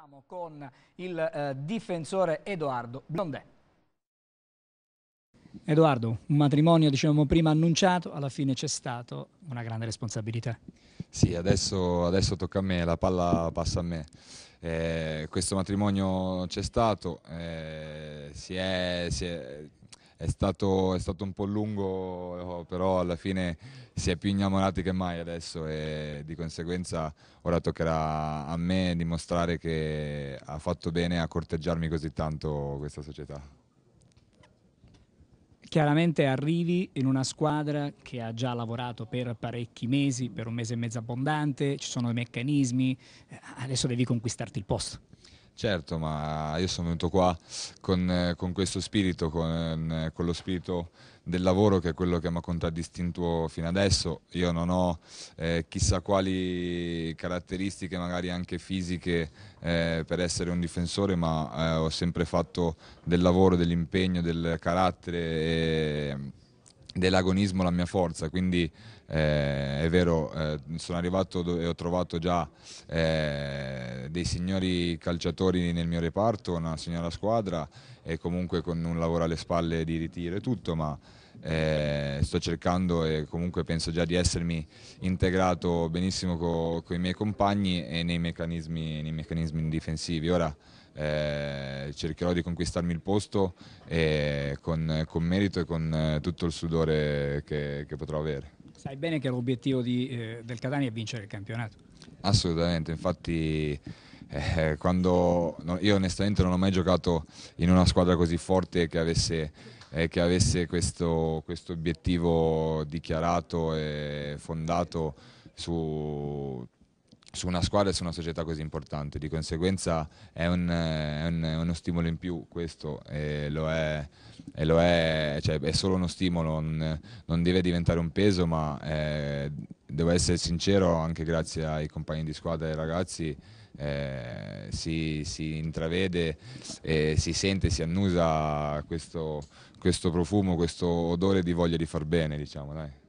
Partiamo con il eh, difensore Edoardo Blondè. Edoardo, un matrimonio diciamo prima annunciato, alla fine c'è stato una grande responsabilità. Sì, adesso, adesso tocca a me, la palla passa a me. Eh, questo matrimonio c'è stato, eh, si è, si è è stato, è stato, un po' lungo, eh, però alla fine si è più innamorati che mai adesso e di conseguenza ora toccherà a me dimostrare che ha fatto bene a corteggiarmi così tanto questa società. Chiaramente arrivi in una squadra che ha già lavorato per parecchi mesi, per un mese e mezzo abbondante, ci sono i meccanismi, eh, adesso devi conquistarti il posto. Certo, ma io sono venuto qua con, eh, con questo spirito, con, eh, con, lo spirito del lavoro che è quello che mi ha contraddistinto fino adesso. Io non ho eh, chissà quali caratteristiche, magari anche fisiche, eh, per essere un difensore, ma eh, ho sempre fatto del lavoro, dell'impegno, del carattere. E, dell'agonismo la mia forza, quindi eh, è vero, eh, sono arrivato e ho trovato già eh, dei signori calciatori nel mio reparto, una signora squadra e comunque con un lavoro alle spalle di ritiro e tutto, ma eh, sto cercando e comunque penso già di essermi integrato benissimo con i miei compagni e nei meccanismi, nei meccanismi difensivi. Ora, eh, cercherò di conquistarmi il posto eh, con, con, merito e con eh, tutto il sudore che, che potrò avere. Sai bene che l'obiettivo eh, del Catania è vincere il campionato. Assolutamente, infatti eh, quando, no, io onestamente non ho mai giocato in una squadra così forte che avesse, eh, che avesse questo, questo obiettivo dichiarato e fondato su su una squadra e su una società così importante, di conseguenza è, un, è, un, è uno stimolo in più questo, e lo è, e lo è, cioè è solo uno stimolo, non, non, deve diventare un peso, ma eh, devo essere sincero, anche grazie ai compagni di squadra e ai ragazzi, eh, si, si, intravede, eh, si sente, si annusa questo, questo profumo, questo odore di voglia di far bene, diciamo, dai.